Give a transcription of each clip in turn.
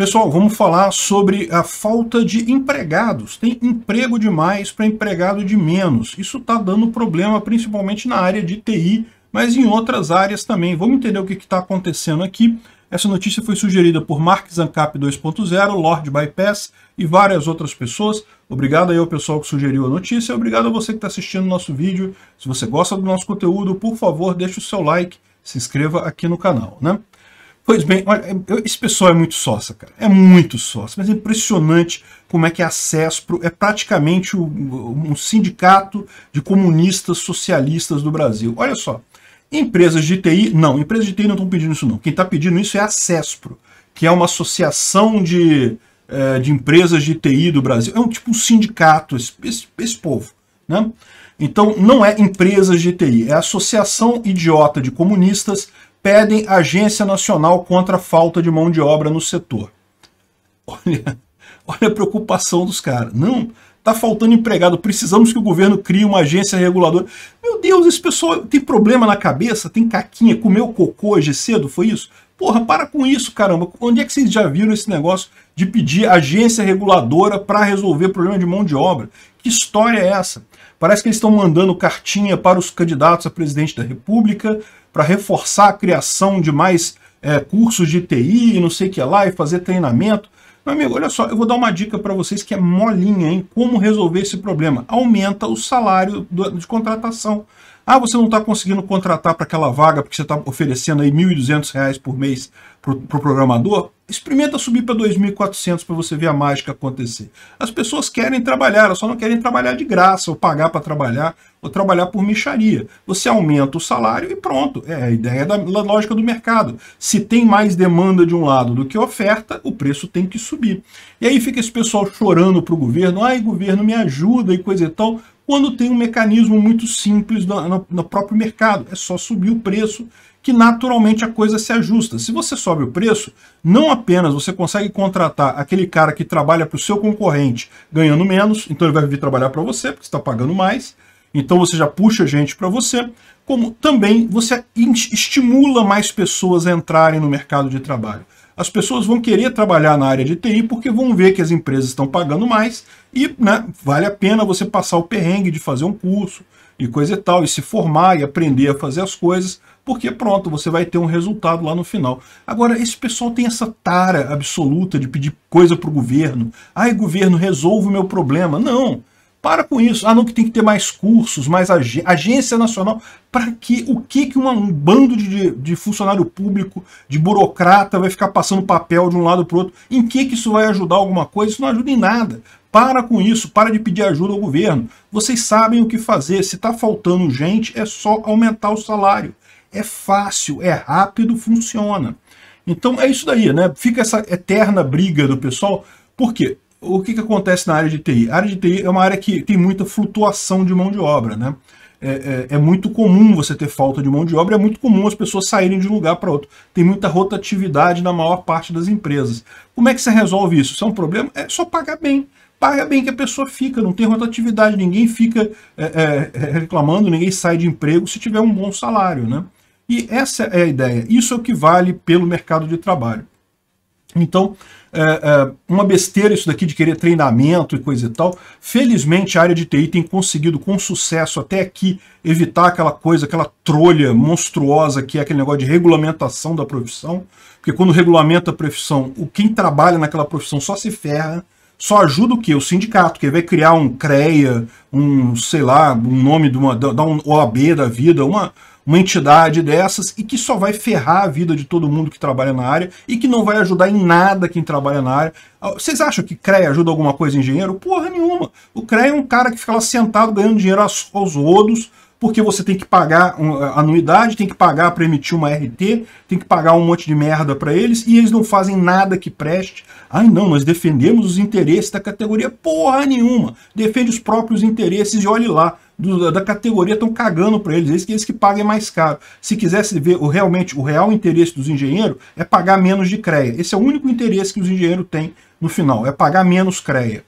Pessoal, vamos falar sobre a falta de empregados. Tem emprego demais para empregado de menos. Isso está dando problema principalmente na área de TI, mas em outras áreas também. Vamos entender o que está acontecendo aqui. Essa notícia foi sugerida por Mark Zancap 2.0, Lord Bypass e várias outras pessoas. Obrigado aí ao pessoal que sugeriu a notícia. Obrigado a você que está assistindo o nosso vídeo. Se você gosta do nosso conteúdo, por favor, deixe o seu like, se inscreva aqui no canal. Né? Pois bem, olha, esse pessoal é muito sócio, cara. É muito sócio. Mas é impressionante como é que é a CESPRO é praticamente um, sindicato de comunistas socialistas do Brasil. Olha só. Empresas de TI, não, empresas de TI não estão pedindo isso, não. Quem está pedindo isso é a CESPRO, que é uma associação de, é, de empresas de TI do Brasil. É um tipo um sindicato, esse, esse, esse povo. Né? Então, não é empresas de TI, é a Associação Idiota de Comunistas pedem Agência Nacional contra a Falta de Mão de Obra no Setor. Olha, olha a preocupação dos caras. Não, tá faltando empregado, precisamos que o governo crie uma agência reguladora. Meu Deus, esse pessoal tem problema na cabeça, tem caquinha, comeu cocô hoje cedo, foi isso? Porra, para com isso, caramba. Onde é que vocês já viram esse negócio de pedir agência reguladora para resolver problema de mão de obra? Que história é essa? Parece que eles estão mandando cartinha para os candidatos a presidente da República, para reforçar a criação de mais é, cursos de TI e não sei o que lá, e fazer treinamento. Meu amigo, olha só, eu vou dar uma dica para vocês que é molinha, hein? Como resolver esse problema? Aumenta o salário de contratação ah, você não está conseguindo contratar para aquela vaga porque você está oferecendo aí R$ 1.200 por mês para o pro programador? Experimenta subir para 2.400 para você ver a mágica acontecer. As pessoas querem trabalhar, elas só não querem trabalhar de graça, ou pagar para trabalhar, ou trabalhar por micharia. Você aumenta o salário e pronto. É a ideia da, da lógica do mercado. Se tem mais demanda de um lado do que oferta, o preço tem que subir. E aí fica esse pessoal chorando para o governo, ai governo me ajuda e coisa e tal quando tem um mecanismo muito simples no, no, no, próprio mercado. É só subir o preço que naturalmente a coisa se ajusta. Se você sobe o preço, não apenas você consegue contratar aquele cara que trabalha para o seu concorrente ganhando menos, então ele vai vir trabalhar para você porque está pagando mais, então você já puxa gente para você, como também você estimula mais pessoas a entrarem no mercado de trabalho as pessoas vão querer trabalhar na área de TI porque vão ver que as empresas estão pagando mais e né, vale a pena você passar o perrengue de fazer um curso e coisa e tal, e se formar e aprender a fazer as coisas, porque pronto, você vai ter um resultado lá no final. Agora, esse pessoal tem essa tara absoluta de pedir coisa para o governo. Ai, governo, resolve o meu problema. Não, para com isso. Ah, não, que tem que ter mais cursos, mais ag agência nacional. Para que o que, que um bando de, de, funcionário público, de burocrata, vai ficar passando papel de um lado para o outro? Em que, que isso vai ajudar alguma coisa? Isso não ajuda em nada. Para com isso, para de pedir ajuda ao governo. Vocês sabem o que fazer. Se está faltando gente, é só aumentar o salário. É fácil, é rápido, funciona. Então é isso daí, né? Fica essa eterna briga do pessoal. Por quê? o que, que acontece na área de TI? A área de TI é uma área que tem muita flutuação de mão de obra, né? É, é, é, muito comum você ter falta de mão de obra, é muito comum as pessoas saírem de um lugar para outro. Tem muita rotatividade na maior parte das empresas. Como é que você resolve isso? Isso é um problema? É só pagar bem. Paga bem que a pessoa fica, não tem rotatividade, ninguém fica é, é, é reclamando, ninguém sai de emprego se tiver um bom salário. Né? E essa é a ideia. Isso é o que vale pelo mercado de trabalho. Então, é, é, uma besteira isso daqui de querer treinamento e coisa e tal. Felizmente, a área de TI tem conseguido com sucesso até aqui evitar aquela coisa, aquela trolha monstruosa que é aquele negócio de regulamentação da profissão. Porque quando regulamenta a profissão, o quem trabalha naquela profissão só se ferra, só ajuda o quê? O sindicato, que vai criar um CREA, um, sei lá, um nome de uma, da, da um OAB da vida, uma, uma entidade dessas e que só vai ferrar a vida de todo mundo que trabalha na área e que não vai ajudar em nada quem trabalha na área. Ah, vocês acham que CREA ajuda alguma coisa engenheiro? Porra nenhuma. O CREA é um cara que fica lá sentado ganhando dinheiro aos, aos rodos porque você tem que pagar anuidade, tem que pagar para emitir uma RT, tem que pagar um monte de merda para eles e eles não fazem nada que preste. Ai não, nós defendemos os interesses da categoria porra nenhuma. Defende os próprios interesses e olhe lá do, da categoria estão cagando para eles, eles que, eles que paguem mais caro. Se quisesse ver o, realmente o real interesse dos engenheiros, é pagar menos de CREA. Esse é o único interesse que os engenheiros têm no final, é pagar menos CREA.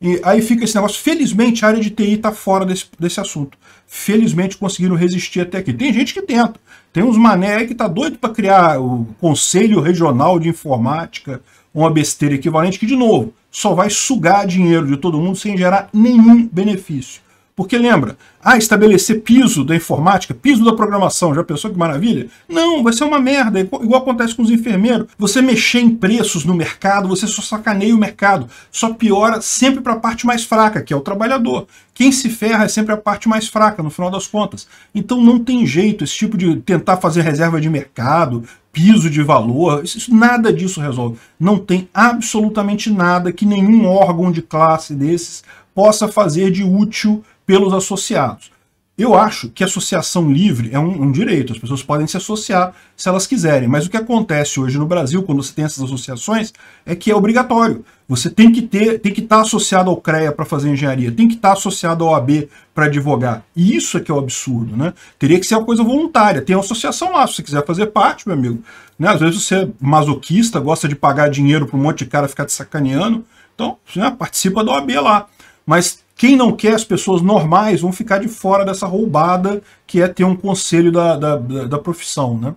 E aí fica esse negócio. Felizmente a área de TI está fora desse, desse assunto. Felizmente conseguiram resistir até aqui. Tem gente que tenta. Tem uns mané aí que tá doido para criar o Conselho Regional de Informática, uma besteira equivalente que, de novo, só vai sugar dinheiro de todo mundo sem gerar nenhum benefício. Porque lembra, ah, estabelecer piso da informática, piso da programação, já pensou que maravilha? Não, vai ser uma merda, igual acontece com os enfermeiros. Você mexer em preços no mercado, você só sacaneia o mercado, só piora sempre para a parte mais fraca, que é o trabalhador. Quem se ferra é sempre a parte mais fraca, no final das contas. Então não tem jeito esse tipo de tentar fazer reserva de mercado, piso de valor, isso, nada disso resolve. Não tem absolutamente nada que nenhum órgão de classe desses possa fazer de útil pelos associados. Eu acho que associação livre é um, um, direito, as pessoas podem se associar se elas quiserem, mas o que acontece hoje no Brasil, quando você tem essas associações, é que é obrigatório. Você tem que ter, tem que estar tá associado ao CREA para fazer engenharia, tem que estar tá associado ao OAB para advogar. E isso é que é o um absurdo, né? Teria que ser uma coisa voluntária. Tem uma associação lá, se você quiser fazer parte, meu amigo. Né? Às vezes você é masoquista, gosta de pagar dinheiro para um monte de cara ficar te sacaneando, então né, participa da OAB lá. Mas quem não quer as pessoas normais vão ficar de fora dessa roubada que é ter um conselho da, da, da profissão, né?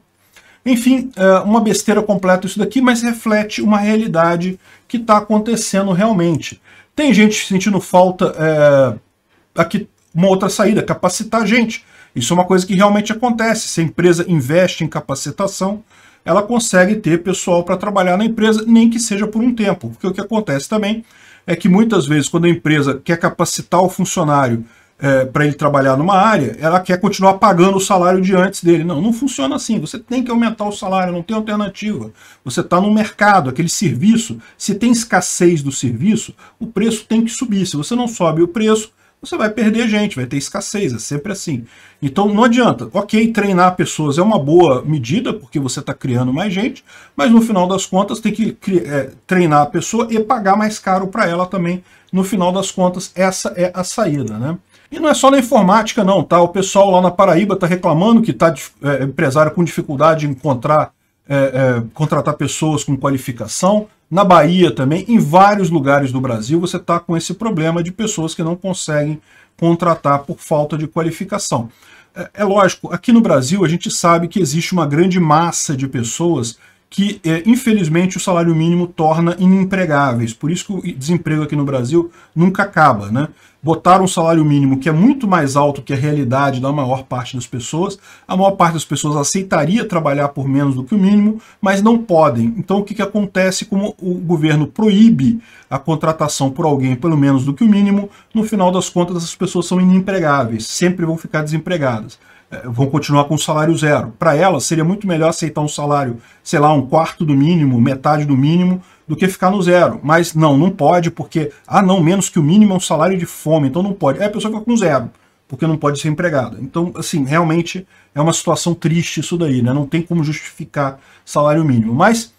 Enfim, é, uma besteira completa isso daqui, mas reflete uma realidade que está acontecendo realmente. Tem gente sentindo falta é, aqui uma outra saída, capacitar gente. Isso é uma coisa que realmente acontece. Se a empresa investe em capacitação, ela consegue ter pessoal para trabalhar na empresa, nem que seja por um tempo. Porque o que acontece também é que muitas vezes, quando a empresa quer capacitar o funcionário é, para ele trabalhar numa área, ela quer continuar pagando o salário de antes dele. Não, não funciona assim. Você tem que aumentar o salário, não tem alternativa. Você está no mercado, aquele serviço, se tem escassez do serviço, o preço tem que subir. Se você não sobe o preço, você vai perder gente, vai ter escassez, é sempre assim. Então não adianta. Ok, treinar pessoas é uma boa medida, porque você está criando mais gente, mas no final das contas tem que é, treinar a pessoa e pagar mais caro para ela também. No final das contas, essa é a saída, né? E não é só na informática não, tá? O pessoal lá na Paraíba está reclamando que está é, empresário com dificuldade de encontrar, é, é, contratar pessoas com qualificação na Bahia também, em vários lugares do Brasil, você está com esse problema de pessoas que não conseguem contratar por falta de qualificação. É, é lógico, aqui no Brasil a gente sabe que existe uma grande massa de pessoas que, é, infelizmente, o salário mínimo torna inempregáveis. Por isso que o desemprego aqui no Brasil nunca acaba. Né? Botar um salário mínimo que é muito mais alto que a realidade da maior parte das pessoas, a maior parte das pessoas aceitaria trabalhar por menos do que o mínimo, mas não podem. Então o que, que acontece? Como o governo proíbe a contratação por alguém pelo menos do que o mínimo, no final das contas as pessoas são inempregáveis, sempre vão ficar desempregadas. Eh, vão continuar com salário zero. Para elas, seria muito melhor aceitar um salário, sei lá, um quarto do mínimo, metade do mínimo, do que ficar no zero. Mas não, não pode, porque, ah, não, menos que o mínimo é um salário de fome, então não pode. É a pessoa fica com zero, porque não pode ser empregada. Então, assim, realmente é uma situação triste isso daí, né? Não tem como justificar salário mínimo. Mas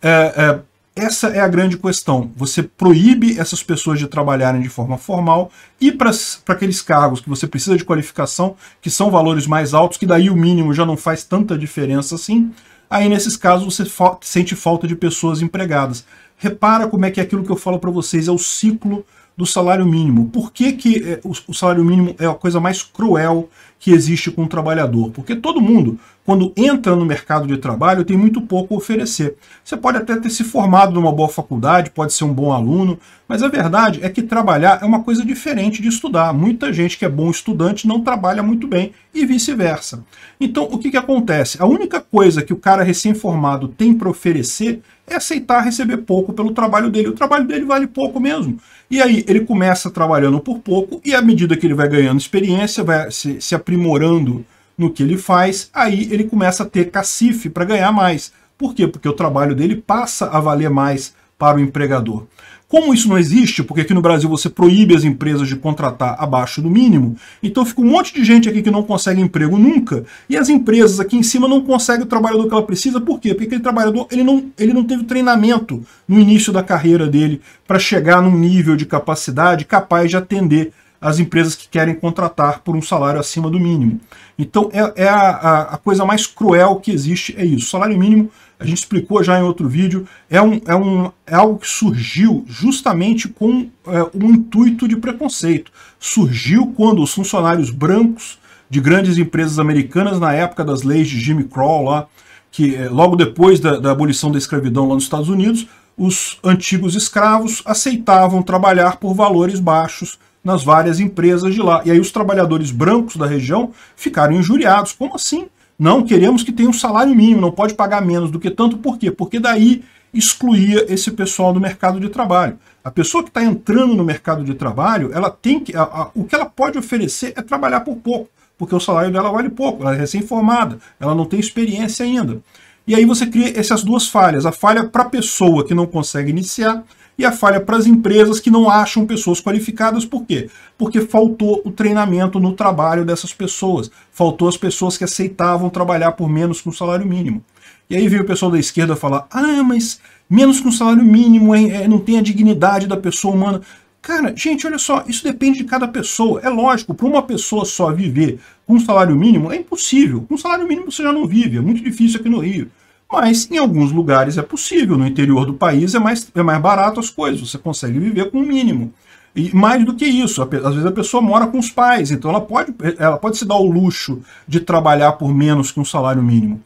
é, é, essa é a grande questão. Você proíbe essas pessoas de trabalharem de forma formal e para aqueles cargos que você precisa de qualificação, que são valores mais altos, que daí o mínimo já não faz tanta diferença assim, aí nesses casos você fa sente falta de pessoas empregadas. Repara como é que é aquilo que eu falo para vocês é o ciclo do salário mínimo. Por que, que é, o, o salário mínimo é a coisa mais cruel que existe com o trabalhador? Porque todo mundo quando entra no mercado de trabalho, tem muito pouco a oferecer. Você pode até ter se formado numa boa faculdade, pode ser um bom aluno, mas a verdade é que trabalhar é uma coisa diferente de estudar. Muita gente que é bom estudante não trabalha muito bem e vice-versa. Então, o que, que acontece? A única coisa que o cara recém-formado tem para oferecer é aceitar receber pouco pelo trabalho dele. O trabalho dele vale pouco mesmo. E aí ele começa trabalhando por pouco e à medida que ele vai ganhando experiência, vai se, se aprimorando no que ele faz, aí ele começa a ter cacife para ganhar mais. Por quê? Porque o trabalho dele passa a valer mais para o empregador. Como isso não existe, porque aqui no Brasil você proíbe as empresas de contratar abaixo do mínimo, então fica um monte de gente aqui que não consegue emprego nunca, e as empresas aqui em cima não conseguem o trabalhador que ela precisa, por quê? Porque aquele trabalhador ele não, ele não teve treinamento no início da carreira dele para chegar num nível de capacidade capaz de atender as empresas que querem contratar por um salário acima do mínimo. Então é, é a, a, coisa mais cruel que existe, é isso. O salário mínimo, a gente explicou já em outro vídeo, é, um, é, um, é algo que surgiu justamente com é, um intuito de preconceito. Surgiu quando os funcionários brancos de grandes empresas americanas, na época das leis de Jimmy Crow, lá, que é, logo depois da, da abolição da escravidão lá nos Estados Unidos, os antigos escravos aceitavam trabalhar por valores baixos nas várias empresas de lá. E aí os trabalhadores brancos da região ficaram injuriados. Como assim? Não, queremos que tenha um salário mínimo, não pode pagar menos do que tanto. Por quê? Porque daí excluía esse pessoal do mercado de trabalho. A pessoa que está entrando no mercado de trabalho, ela tem que, a, a, o que ela pode oferecer é trabalhar por pouco, porque o salário dela vale pouco, ela é recém-formada, ela não tem experiência ainda. E aí você cria essas duas falhas, a falha para a pessoa que não consegue iniciar e a falha para as empresas que não acham pessoas qualificadas. Por quê? Porque faltou o treinamento no trabalho dessas pessoas, faltou as pessoas que aceitavam trabalhar por menos que um salário mínimo. E aí veio o pessoal da esquerda falar, ah, mas menos que um salário mínimo, é, não tem a dignidade da pessoa humana. Cara, gente, olha só, isso depende de cada pessoa. É lógico, para uma pessoa só viver com um salário mínimo é impossível. Com um salário mínimo você já não vive, é muito difícil aqui no Rio. Mas em alguns lugares é possível, no interior do país é mais, é mais barato as coisas, você consegue viver com o mínimo. E mais do que isso, às vezes a pessoa mora com os pais, então ela pode, ela pode se dar o luxo de trabalhar por menos que um salário mínimo.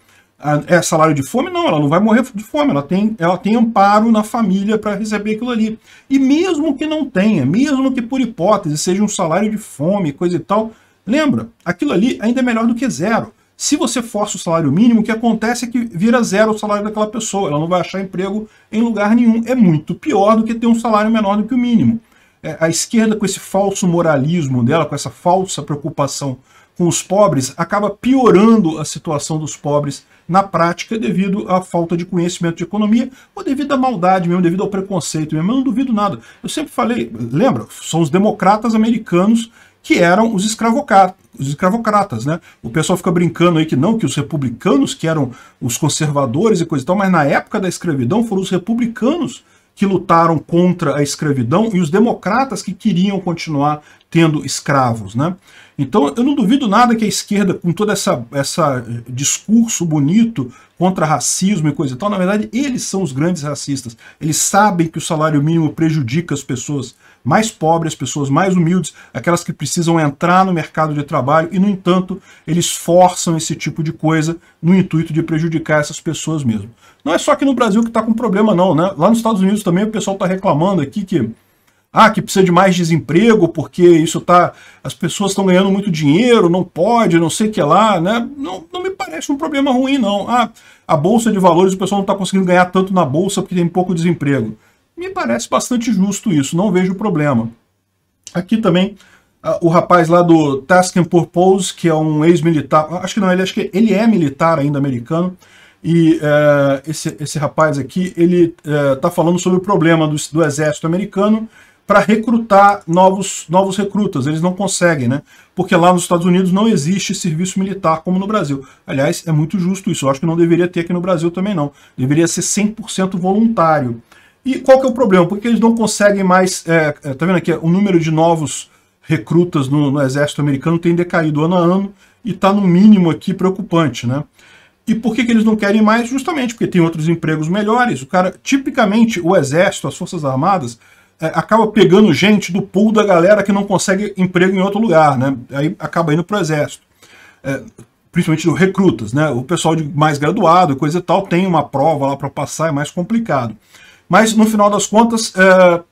É salário de fome? Não, ela não vai morrer de fome, ela tem, ela tem amparo na família para receber aquilo ali. E mesmo que não tenha, mesmo que por hipótese seja um salário de fome, coisa e tal, lembra, aquilo ali ainda é melhor do que zero. Se você força o salário mínimo, o que acontece é que vira zero o salário daquela pessoa, ela não vai achar emprego em lugar nenhum. É muito pior do que ter um salário menor do que o mínimo. É, a esquerda, com esse falso moralismo dela, com essa falsa preocupação com os pobres, acaba piorando a situação dos pobres na prática devido à falta de conhecimento de economia ou devido à maldade mesmo, devido ao preconceito mesmo. Eu não duvido nada. Eu sempre falei, lembra, são os democratas americanos que eram os Os escravocratas, né? O pessoal fica brincando aí que não, que os republicanos, que eram os conservadores e coisa e tal, mas na época da escravidão foram os republicanos que lutaram contra a escravidão e os democratas que queriam continuar tendo escravos, né? Então eu não duvido nada que a esquerda, com todo essa, essa eh, discurso bonito contra racismo e coisa e tal, na verdade eles são os grandes racistas. Eles sabem que o salário mínimo prejudica as pessoas mais pobres, as pessoas mais humildes, aquelas que precisam entrar no mercado de trabalho e, no entanto, eles forçam esse tipo de coisa no intuito de prejudicar essas pessoas mesmo. Não é só aqui no Brasil que está com problema não, né? Lá nos Estados Unidos também o pessoal está reclamando aqui que ah, que precisa de mais desemprego porque isso tá, as pessoas estão ganhando muito dinheiro, não pode, não sei o que lá, né? Não, não me parece um problema ruim não. Ah, a bolsa de valores, o pessoal não está conseguindo ganhar tanto na bolsa porque tem pouco desemprego. Me parece bastante justo isso, não vejo problema. Aqui também o rapaz lá do Task and Purpose, que é um ex-militar, acho que não, ele, acho que ele é militar ainda americano, e uh, esse, esse rapaz aqui, ele está é, uh, falando sobre o problema do, do exército americano para recrutar novos, novos recrutas, eles não conseguem, né? Porque lá nos Estados Unidos não existe serviço militar como no Brasil. Aliás, é muito justo isso, eu acho que não deveria ter aqui no Brasil também não. Deveria ser 100% voluntário. E qual que é o problema? Porque eles não conseguem mais... É, é tá vendo aqui? O número de novos recrutas no, no exército americano tem decaído ano a ano e está no mínimo aqui preocupante, né? E por que, que eles não querem mais? Justamente porque tem outros empregos melhores. O cara, tipicamente, o exército, as forças armadas, é, acaba pegando gente do pool da galera que não consegue emprego em outro lugar, né? Aí acaba indo para o exército. É, principalmente os recrutas, né? O pessoal de mais graduado, coisa e tal, tem uma prova lá para passar, é mais complicado. Mas, no final das contas, é,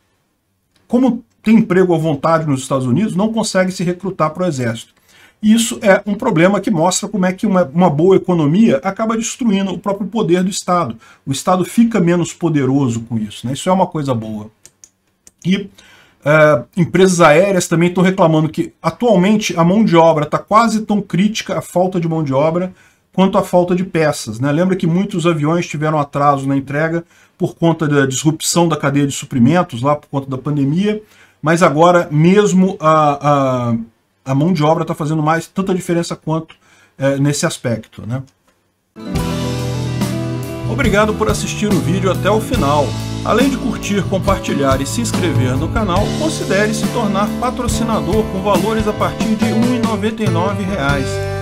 como tem emprego à vontade nos Estados Unidos, não consegue se recrutar para o Exército. isso é um problema que mostra como é que uma, uma, boa economia acaba destruindo o próprio poder do Estado. O Estado fica menos poderoso com isso. Né? Isso é uma coisa boa. E é, empresas aéreas também estão reclamando que atualmente a mão de obra está quase tão crítica, a falta de mão de obra, quanto à falta de peças. Né? Lembra que muitos aviões tiveram atraso na entrega por conta da disrupção da cadeia de suprimentos, lá por conta da pandemia, mas agora mesmo a, a, a mão de obra está fazendo mais tanta diferença quanto é, nesse aspecto. Né? Obrigado por assistir o vídeo até o final. Além de curtir, compartilhar e se inscrever no canal, considere se tornar patrocinador com valores a partir de R$ 1,99